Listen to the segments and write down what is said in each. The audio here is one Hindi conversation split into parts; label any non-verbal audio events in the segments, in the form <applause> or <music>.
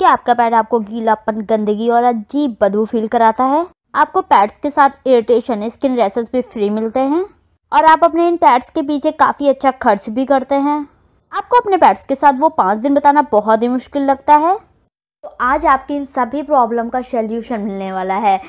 कि आपका पैड आपको गीलापन गंदगी और अजीब बदबू फील कराता है आपको पैड्स के साथ इरिटेशन स्किन रेसेस भी फ्री मिलते हैं और आप अपने इन पैड्स के पीछे काफ़ी अच्छा खर्च भी करते हैं आपको अपने पैड्स के साथ वो पाँच दिन बताना बहुत ही मुश्किल लगता है तो आज आपकी इन सभी प्रॉब्लम का सोल्यूशन मिलने वाला है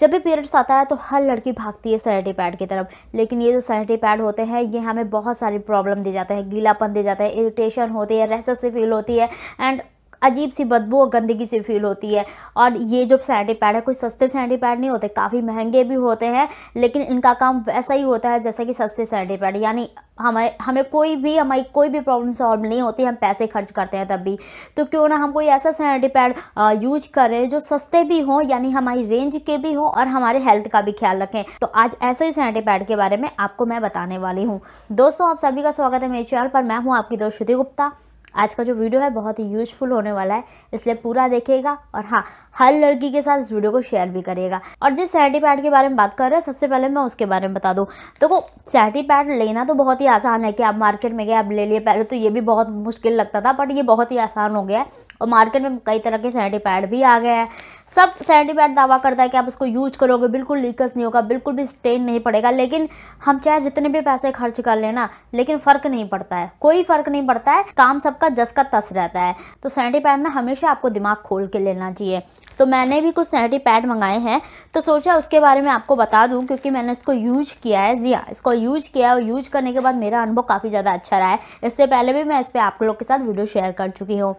जब भी पीरियड्स आता है तो हर लड़की भागती है सैनिटी पैड की तरफ लेकिन ये जो सैनिटी पैड होते हैं ये हमें बहुत सारी प्रॉब्लम दे जाते हैं गीलापन दे जाता है इरिटेशन होती है रहस्य से फील होती है एंड अजीब सी बदबू और गंदगी सी फील होती है और ये जो सैनिटरी पैड है कोई सस्ते सैनिटरी पैड नहीं होते काफ़ी महंगे भी होते हैं लेकिन इनका काम वैसा ही होता है जैसा कि सस्ते सैनिटरी पैड यानी हमारे हमें कोई भी हमारी कोई भी प्रॉब्लम सॉल्व नहीं होती हम पैसे खर्च करते हैं तब भी तो क्यों ना हम कोई ऐसा सैनिटी पैड यूज करें जो सस्ते भी हों यानी हमारी रेंज के भी हों और हमारे हेल्थ का भी ख्याल रखें तो आज ऐसे ही सैनिटी पैड के बारे में आपको मैं बताने वाली हूँ दोस्तों आप सभी का स्वागत है मेरे चैनल पर मैं हूँ आपकी दोस्त श्रुति गुप्ता आज का जो वीडियो है बहुत ही यूजफुल होने वाला है इसलिए पूरा देखिएगा और हाँ हर लड़की के साथ इस वीडियो को शेयर भी करिएगा और जिस सैटी पैड के बारे में बात कर रहे हैं सबसे पहले मैं उसके बारे में बता दूँ तो वो सैटी पैड लेना तो बहुत ही आसान है कि आप मार्केट में गए आप ले लिए पहले तो ये भी बहुत मुश्किल लगता था बट ये बहुत ही आसान हो गया है और मार्केट में कई तरह के सैनिटी पैड भी आ गए हैं सब सेंटीपैड दावा करता है कि आप इसको यूज करोगे बिल्कुल लीकस नहीं होगा बिल्कुल भी स्टेन नहीं पड़ेगा लेकिन हम चाहे जितने भी पैसे खर्च कर लेना लेकिन फ़र्क नहीं पड़ता है कोई फ़र्क नहीं पड़ता है काम सबका जस का तस रहता है तो सेंटीपैड ना हमेशा आपको दिमाग खोल के लेना चाहिए तो मैंने भी कुछ सैनिटीपैड मंगाए हैं तो सोचा उसके बारे में आपको बता दूँ क्योंकि मैंने इसको यूज किया है जी हाँ इसको यूज किया और यूज करने के बाद मेरा अनुभव काफ़ी ज़्यादा अच्छा रहा है इससे पहले भी मैं इस पर आप लोग के साथ वीडियो शेयर कर चुकी हूँ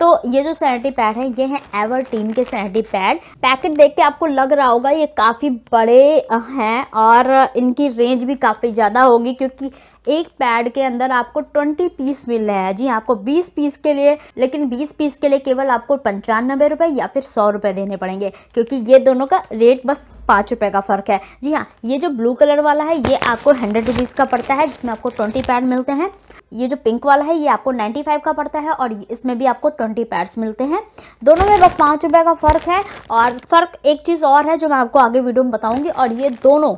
तो ये जो सैनिटी पैड है ये है एवर टीम के सैनिटी पैड पैकेट देख के आपको लग रहा होगा ये काफ़ी बड़े हैं और इनकी रेंज भी काफ़ी ज़्यादा होगी क्योंकि एक पैड के अंदर आपको ट्वेंटी पीस मिल रहा है जी हाँ, आपको बीस पीस के लिए लेकिन बीस पीस के लिए केवल आपको पंचानबे रुपये या फिर सौ रुपये देने पड़ेंगे क्योंकि ये दोनों का रेट बस पाँच रुपये का फ़र्क है जी हाँ ये जो ब्लू कलर वाला है ये आपको हंड्रेड रुपीज़ का पड़ता है जिसमें आपको ट्वेंटी पैड मिलते हैं ये जो पिंक वाला है ये आपको फाइव का पड़ता है और इसमें भी आपको ट्वेंटी पैड्स मिलते हैं दोनों में बस पाँच रुपये का फ़र्क है और फ़र्क एक चीज़ और है जो मैं आपको आगे वीडियो में बताऊंगी और ये दोनों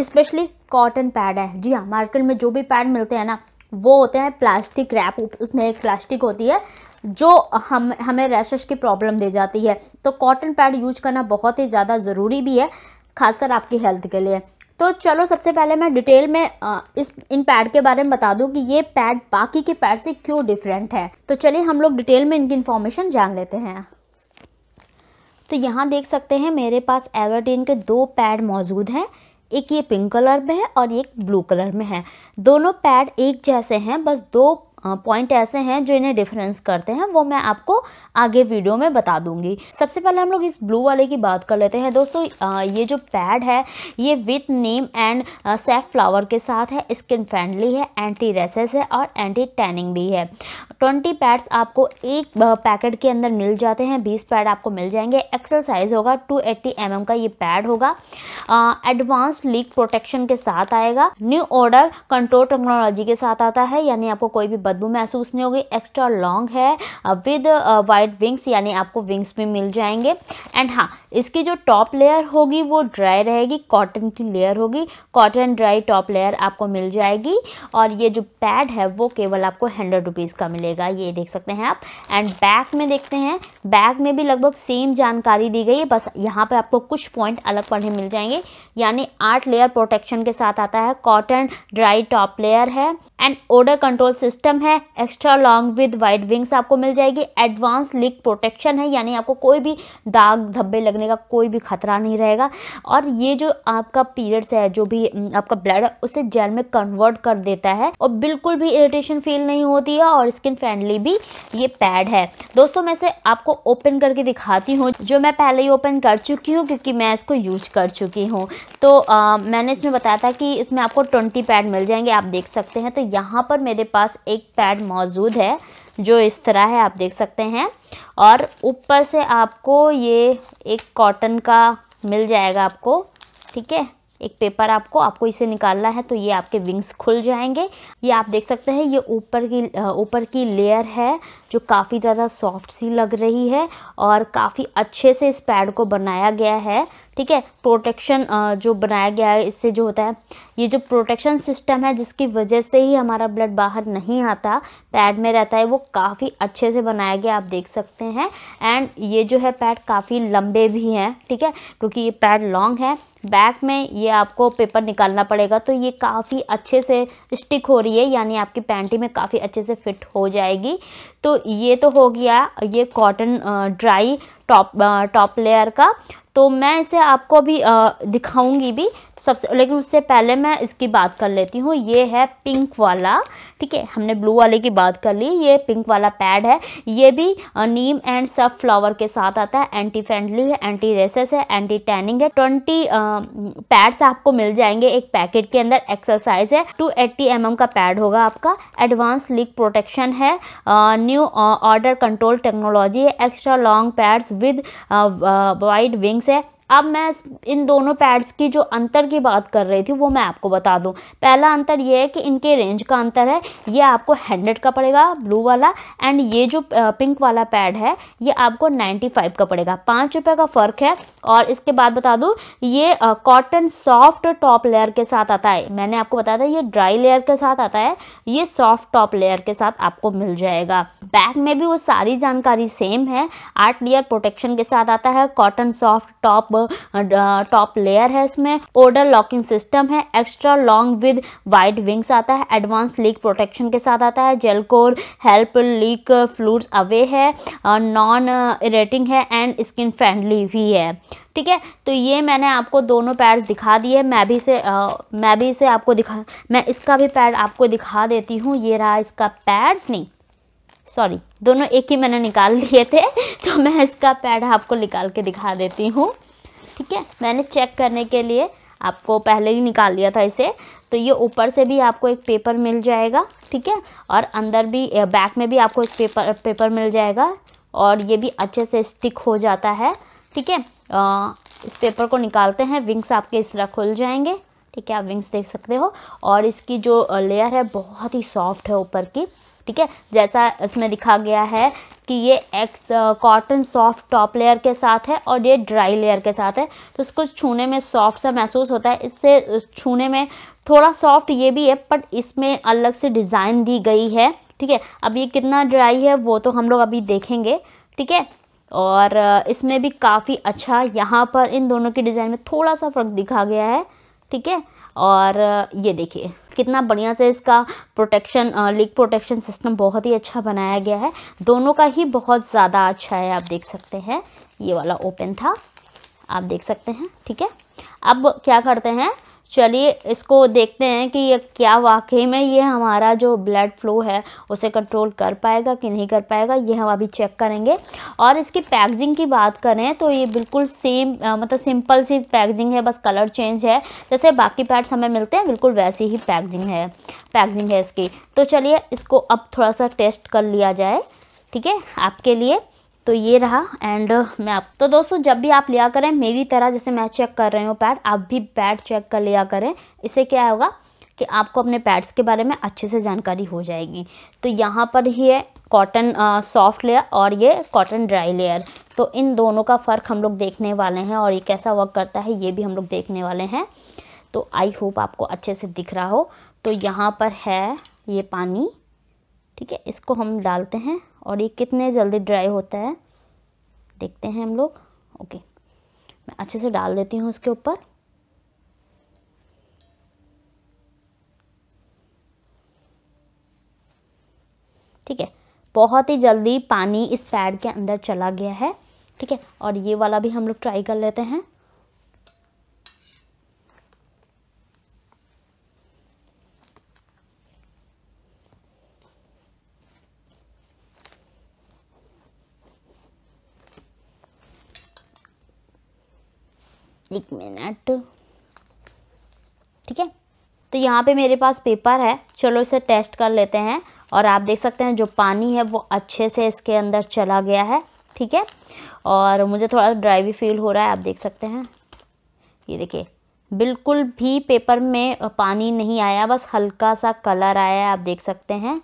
स्पेशली कॉटन पैड है जी हाँ मार्केट में जो भी पैड मिलते हैं ना वो होते हैं प्लास्टिक रैप उसमें एक प्लास्टिक होती है जो हम हमें रैशेस की प्रॉब्लम दे जाती है तो कॉटन पैड यूज करना बहुत ही ज़्यादा ज़रूरी भी है खासकर आपकी हेल्थ के लिए तो चलो सबसे पहले मैं डिटेल में इस इन पैड के बारे में बता दूं कि ये पैड बाकी के पैड से क्यों डिफरेंट है तो चलिए हम लोग डिटेल में इनकी इन्फॉर्मेशन जान लेते हैं तो यहाँ देख सकते हैं मेरे पास एवरडीन के दो पैड मौजूद हैं एक ये पिंक कलर में है और एक ब्लू कलर में है दोनों पैड एक जैसे हैं बस दो पॉइंट ऐसे हैं जो इन्हें डिफरेंस करते हैं वो मैं आपको आगे वीडियो में बता दूंगी सबसे पहले हम लोग इस ब्लू वाले की बात कर लेते हैं दोस्तों ये जो पैड है ये with neem and safflower के साथ है स्किन फ्रेंडली है एंटी रेसेस है और एंटी टैनिंग भी है ट्वेंटी पैड्स आपको एक पैकेट के अंदर मिल जाते हैं बीस पैड आपको मिल जाएंगे एक्सल साइज़ होगा टू एट्टी mm का ये पैड होगा एडवांस लीक प्रोटेक्शन के साथ आएगा न्यू ऑर्डर कंट्रोल टेक्नोलॉजी के साथ आता है यानी आपको कोई भी बदबू महसूस नहीं होगी एक्स्ट्रा लॉन्ग है विद वाइट विंग्स यानी आपको विंग्स में मिल जाएंगे एंड हाँ इसकी जो टॉप लेयर होगी वो ड्राई रहेगी कॉटन की लेयर होगी कॉटन ड्राई टॉप लेयर आपको मिल जाएगी और ये जो पैड है वो केवल आपको हंड्रेड रुपीज़ का मिलेगा ये देख सकते हैं आप एंड बैक में देखते हैं बैक में भी लगभग सेम जानकारी दी गई है बस यहाँ पर आपको कुछ पॉइंट अलग पढ़े मिल जाएंगे यानी आठ लेयर प्रोटेक्शन के साथ आता है कॉटन ड्राई टॉप लेयर है एंड ओडर कंट्रोल सिस्टम है extra long with white wings आपको मिल मिल जाएगी एडवांस लीक प्रोटेक्शन है यानी आपको कोई भी दाग धब्बे लगने का कोई भी खतरा नहीं रहेगा और ये जो आपका पीरियड्स है जो भी आपका ब्लड है उसे जेल में कन्वर्ट कर देता है और बिल्कुल भी इरिटेशन फील नहीं होती है और स्किन फ्रेंडली भी ये पैड है दोस्तों मैं इसे आपको ओपन करके दिखाती हूँ जो मैं पहले ही ओपन कर चुकी हूँ क्योंकि मैं इसको यूज कर चुकी हूँ तो आ, मैंने इसमें बताया था कि इसमें आपको ट्वेंटी पैड मिल जाएंगे आप देख सकते हैं तो यहाँ पर मेरे पास एक पैड मौजूद है जो इस तरह है आप देख सकते हैं और ऊपर से आपको ये एक कॉटन का मिल जाएगा आपको ठीक है एक पेपर आपको आपको इसे निकालना है तो ये आपके विंग्स खुल जाएंगे ये आप देख सकते हैं ये ऊपर की ऊपर की लेयर है जो काफ़ी ज़्यादा सॉफ्ट सी लग रही है और काफ़ी अच्छे से इस पैड को बनाया गया है ठीक है प्रोटेक्शन जो बनाया गया है इससे जो होता है ये जो प्रोटेक्शन सिस्टम है जिसकी वजह से ही हमारा ब्लड बाहर नहीं आता पैड में रहता है वो काफ़ी अच्छे से बनाया गया आप देख सकते हैं एंड ये जो है पैड काफ़ी लंबे भी हैं ठीक है क्योंकि ये पैड लॉन्ग है बैक में ये आपको पेपर निकालना पड़ेगा तो ये काफ़ी अच्छे से स्टिक हो रही है यानी आपकी पैंटी में काफ़ी अच्छे से फिट हो जाएगी तो ये तो हो गया ये cotton dry top top layer का तो मैं इसे आपको अभी दिखाऊंगी भी तो सबसे लेकिन उससे पहले मैं इसकी बात कर लेती हूँ ये है पिंक वाला ठीक है हमने ब्लू वाले की बात कर ली ये पिंक वाला पैड है ये भी नीम एंड सब फ्लावर के साथ आता है एंटी फ्रेंडली है एंटी रेसेस है एंटी टैनिंग है ट्वेंटी पैड्स आपको मिल जाएंगे एक पैकेट के अंदर एक्सरसाइज है टू एट्टी एम का पैड होगा आपका एडवांस लीक प्रोटेक्शन है न्यू ऑर्डर कंट्रोल टेक्नोलॉजी है extra long pads with wide wings है अब मैं इन दोनों पैड्स की जो अंतर की बात कर रही थी वो मैं आपको बता दूँ पहला अंतर ये है कि इनके रेंज का अंतर है ये आपको हंड्रेड का पड़ेगा ब्लू वाला एंड ये जो पिंक वाला पैड है ये आपको नाइन्टी फाइव का पड़ेगा पाँच रुपये का फ़र्क है और इसके बाद बता दूँ ये कॉटन सॉफ्ट टॉप लेयर के साथ आता है मैंने आपको बताया था ये ड्राई लेयर के साथ आता है ये सॉफ्ट टॉप लेयर के साथ आपको मिल जाएगा बैक में भी वो सारी जानकारी सेम है आठ लेयर प्रोटेक्शन के साथ आता है cotton soft top top layer है इसमें ओडर लॉकिंग सिस्टम है extra long with wide wings आता है एडवांस लीक प्रोटेक्शन के साथ आता है gel core help leak fluids away है नॉन इरेटिंग है एंड स्किन फ्रेंडली भी है ठीक है तो ये मैंने आपको दोनों पैड्स दिखा दिए मैं भी से आ, मैं भी इसे आपको दिखा मैं इसका भी पैड आपको दिखा देती हूँ ये रहा इसका पैड नहीं सॉरी दोनों एक ही मैंने निकाल लिए थे <laughs> तो मैं इसका पैड आपको निकाल के दिखा देती हूँ ठीक है मैंने चेक करने के लिए आपको पहले ही निकाल लिया था इसे तो ये ऊपर से भी आपको एक पेपर मिल जाएगा ठीक है और अंदर भी बैक में भी आपको एक पेपर पेपर मिल जाएगा और ये भी अच्छे से स्टिक हो जाता है ठीक है इस पेपर को निकालते हैं विंग्स आपके इस तरह खुल जाएंगे ठीक है आप विंग्स देख सकते हो और इसकी जो लेयर है बहुत ही सॉफ्ट है ऊपर की ठीक है जैसा इसमें दिखा गया है कि ये X cotton soft top layer के साथ है और ये ड्राई लेयर के साथ है तो इसको छूने में सॉफ्ट सा महसूस होता है इससे छूने में थोड़ा सॉफ्ट ये भी है बट इसमें अलग से डिज़ाइन दी गई है ठीक है अब ये कितना ड्राई है वो तो हम लोग अभी देखेंगे ठीक है और इसमें भी काफ़ी अच्छा यहाँ पर इन दोनों के डिज़ाइन में थोड़ा सा फ़र्क दिखा गया है ठीक है और ये देखिए कितना बढ़िया से इसका प्रोटेक्शन लीक प्रोटेक्शन सिस्टम बहुत ही अच्छा बनाया गया है दोनों का ही बहुत ज़्यादा अच्छा है आप देख सकते हैं ये वाला ओपन था आप देख सकते हैं ठीक है अब क्या करते हैं चलिए इसको देखते हैं कि ये क्या वाकई में ये हमारा जो ब्लड फ्लो है उसे कंट्रोल कर पाएगा कि नहीं कर पाएगा ये हम अभी चेक करेंगे और इसकी पैकेजिंग की बात करें तो ये बिल्कुल सेम मतलब सिंपल सी पैकेजिंग है बस कलर चेंज है जैसे बाकी पैड्स हमें मिलते हैं बिल्कुल वैसी ही पैकेजिंग है पैकेजिंग है इसकी तो चलिए इसको अब थोड़ा सा टेस्ट कर लिया जाए ठीक है आपके लिए तो ये रहा एंड uh, मैं आप तो दोस्तों जब भी आप लिया करें मेरी तरह जैसे मैं चेक कर रही हूँ पैड आप भी पैड चेक कर लिया करें इससे क्या होगा कि आपको अपने पैड्स के बारे में अच्छे से जानकारी हो जाएगी तो यहाँ पर ही है कॉटन सॉफ्ट लेयर और ये कॉटन ड्राई लेयर तो इन दोनों का फ़र्क हम लोग देखने वाले हैं और ये कैसा वर्क करता है ये भी हम लोग देखने वाले हैं तो आई होप आपको अच्छे से दिख रहा हो तो यहाँ पर है ये पानी ठीक है इसको हम डालते हैं और ये कितने जल्दी ड्राई होता है देखते हैं हम लोग ओके मैं अच्छे से डाल देती हूँ उसके ऊपर ठीक है बहुत ही जल्दी पानी इस पैड के अंदर चला गया है ठीक है और ये वाला भी हम लोग ट्राई कर लेते हैं एक मिनट ठीक है तो यहाँ पे मेरे पास पेपर है चलो इसे टेस्ट कर लेते हैं और आप देख सकते हैं जो पानी है वो अच्छे से इसके अंदर चला गया है ठीक है और मुझे थोड़ा ड्राई भी फील हो रहा है आप देख सकते हैं ये देखिए बिल्कुल भी पेपर में पानी नहीं आया बस हल्का सा कलर आया है आप देख सकते हैं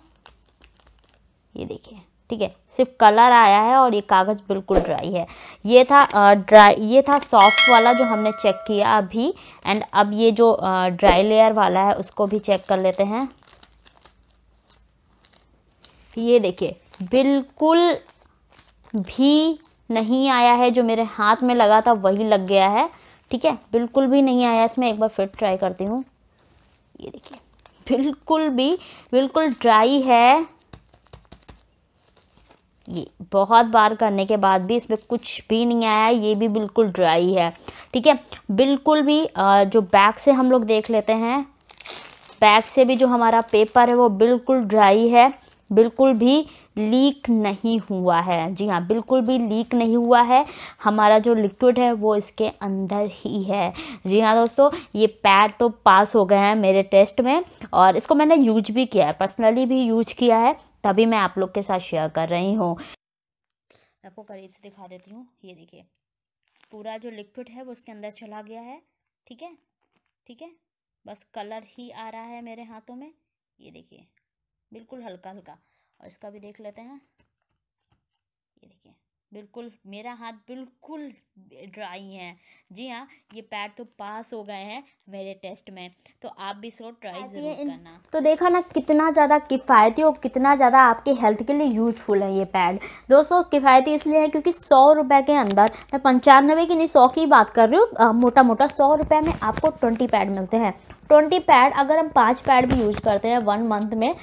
ये देखिए ठीक है सिर्फ कलर आया है और ये कागज़ बिल्कुल ड्राई है ये था ड्राई ये था सॉफ्ट वाला जो हमने चेक किया अभी एंड अब ये जो ड्राई लेयर वाला है उसको भी चेक कर लेते हैं ये देखिए बिल्कुल भी नहीं आया है जो मेरे हाथ में लगा था वही लग गया है ठीक है बिल्कुल भी नहीं आया इसमें एक बार फिर ट्राई करती हूँ ये देखिए बिल्कुल भी बिल्कुल ड्राई है ये बहुत बार करने के बाद भी इसमें कुछ भी नहीं आया ये भी बिल्कुल ड्राई है ठीक है बिल्कुल भी जो बैक से हम लोग देख लेते हैं बैक से भी जो हमारा पेपर है वो बिल्कुल ड्राई है बिल्कुल भी लीक नहीं हुआ है जी हाँ बिल्कुल भी लीक नहीं हुआ है हमारा जो लिक्विड है वो इसके अंदर ही है जी हाँ दोस्तों ये पैड तो पास हो गए हैं मेरे टेस्ट में और इसको मैंने यूज भी किया है पर्सनली भी यूज किया है तभी मैं आप लोग के साथ शेयर कर रही हूँ आपको करीब से दिखा देती हूँ ये देखिए पूरा जो लिक्विड है वो उसके अंदर चला गया है ठीक है ठीक है बस कलर ही आ रहा है मेरे हाथों में ये देखिए बिल्कुल हल्का हल्का और इसका भी देख लेते हैं ये देखिए बिल्कुल मेरा हाथ बिल्कुल ड्राई है जी हाँ ये पैर तो पास हो गए हैं मेरे टेस्ट में तो आप भी इसको ट्राई ज़रूर करना तो देखा ना कितना ज़्यादा किफ़ायती और कितना ज़्यादा आपके हेल्थ के लिए यूजफुल है ये पैड दोस्तों किफ़ायती इसलिए है क्योंकि सौ रुपए के अंदर मैं पंचानवे की नहीं सौ की बात कर रही हूँ मोटा मोटा सौ रुपये में आपको ट्वेंटी पैड मिलते हैं ट्वेंटी पैड अगर हम पाँच पैड भी यूज करते हैं वन मंथ में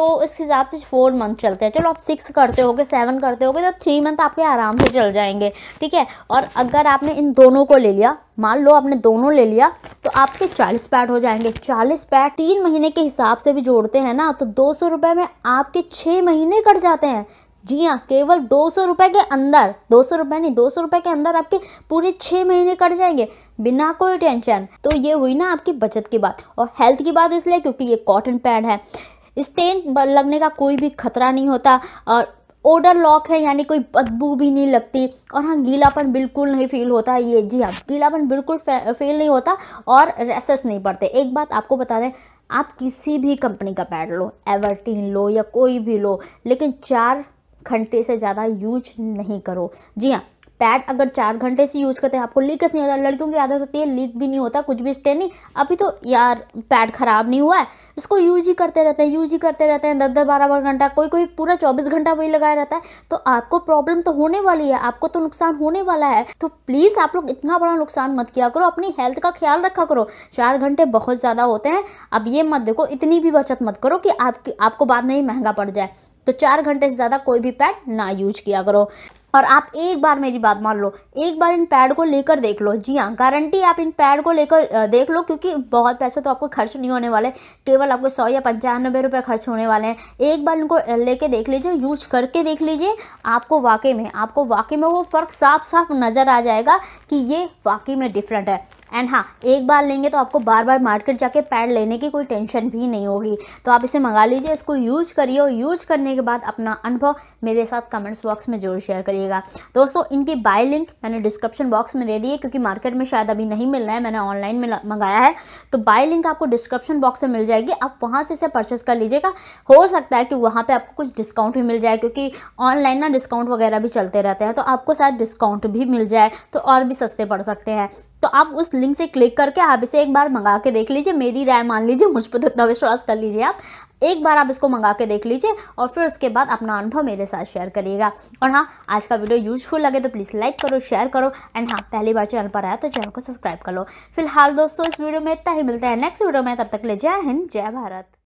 तो इस हिसाब से फोर मंथ चलते हैं चलो आप सिक्स करते होगे सेवन करते होगे तो थ्री मंथ आपके आराम से चल जाएंगे ठीक है और अगर आपने इन दोनों को ले लिया मान लो आपने दोनों ले लिया तो आपके चालीस पैड हो जाएंगे चालीस पैड तीन महीने के हिसाब से भी जोड़ते हैं ना तो दो सौ रुपये में आपके छः महीने कट जाते हैं जी हाँ केवल दो सौ रुपये के अंदर दो सौ रुपये नहीं दो सौ रुपये के अंदर आपके पूरे छः महीने कट जाएंगे बिना कोई टेंशन तो ये हुई ना आपकी बचत की बात और हेल्थ की बात इसलिए क्योंकि ये कॉटन पैड है स्टेन लगने का कोई भी खतरा नहीं होता और ओडर लॉक है यानी कोई बदबू भी नहीं लगती और हाँ गीलापन बिल्कुल नहीं फील होता ये जी हाँ गीलापन बिल्कुल फील नहीं होता और रेसेस नहीं पड़ते एक बात आपको बता दें आप किसी भी कंपनी का पैड लो एवरटीन लो या कोई भी लो लेकिन चार घंटे से ज़्यादा यूज नहीं करो जी हाँ पैड अगर चार घंटे से यूज़ करते हैं आपको लीकस नहीं होता लड़कियों की आदत होती है लीक भी नहीं होता कुछ भी स्टे नहीं अभी तो यार पैड ख़राब नहीं हुआ है इसको यूज ही करते रहते हैं यूज ही करते रहते हैं दस दस बारह बारह घंटा कोई कोई पूरा चौबीस घंटा वही लगाया रहता है तो आपको प्रॉब्लम तो होने वाली है आपको तो नुकसान होने वाला है तो प्लीज़ आप लोग इतना बड़ा नुकसान मत किया करो अपनी हेल्थ का ख्याल रखा करो चार घंटे बहुत ज़्यादा होते हैं अब ये मत देखो इतनी भी बचत मत करो कि आपकी आपको बाद में ही महंगा पड़ जाए तो चार घंटे से ज़्यादा कोई भी पैड ना यूज किया करो और आप एक बार मेरी बात मान लो एक बार इन पैड को लेकर देख लो जी हाँ गारंटी आप इन पैड को लेकर देख लो क्योंकि बहुत पैसे तो आपको खर्च नहीं होने वाले केवल आपको सौ या पंचानबे रुपये खर्च होने वाले हैं एक बार इनको लेके देख लीजिए यूज करके देख लीजिए आपको वाकई में आपको वाकई में वो फ़र्क साफ साफ नज़र आ जाएगा कि ये वाकई में डिफरेंट है एंड हाँ एक बार लेंगे तो आपको बार बार मार्केट जाके पैड लेने की कोई टेंशन भी नहीं होगी तो आप इसे मंगा लीजिए इसको यूज करिए और यूज करने के बाद अपना अनुभव मेरे साथ कमेंट्स बॉक्स में जरूर शेयर करिए करिएगा दोस्तों इनकी बाय लिंक मैंने डिस्क्रिप्शन बॉक्स में दे दी है क्योंकि मार्केट में शायद अभी नहीं मिल रहा है मैंने ऑनलाइन में मंगाया है तो बाय लिंक आपको डिस्क्रिप्शन बॉक्स में मिल जाएगी आप वहाँ से इसे परचेस कर लीजिएगा हो सकता है कि वहाँ पर आपको कुछ डिस्काउंट भी मिल जाए क्योंकि ऑनलाइन ना डिस्काउंट वगैरह भी चलते रहते हैं तो आपको शायद डिस्काउंट भी मिल जाए तो और भी सस्ते पड़ सकते हैं तो आप उस लिंक से क्लिक करके आप इसे एक बार मंगा के देख लीजिए मेरी राय मान लीजिए मुझ पर तो इतना विश्वास कर लीजिए आप एक बार आप इसको मंगा के देख लीजिए और फिर उसके बाद अपना अनुभव मेरे साथ शेयर करिएगा और हाँ आज का वीडियो यूजफुल लगे तो प्लीज़ लाइक करो शेयर करो एंड हाँ पहली बार चैनल पर आया तो चैनल को सब्सक्राइब कर लो फिलहाल दोस्तों इस वीडियो में इतना ही मिलता है नेक्स्ट वीडियो में तब तक ले जय हिंद जय भारत